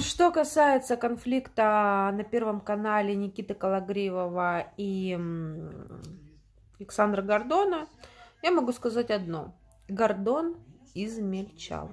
Что касается конфликта на Первом канале Никиты Калагриева и Александра Гордона, я могу сказать одно. Гордон измельчал.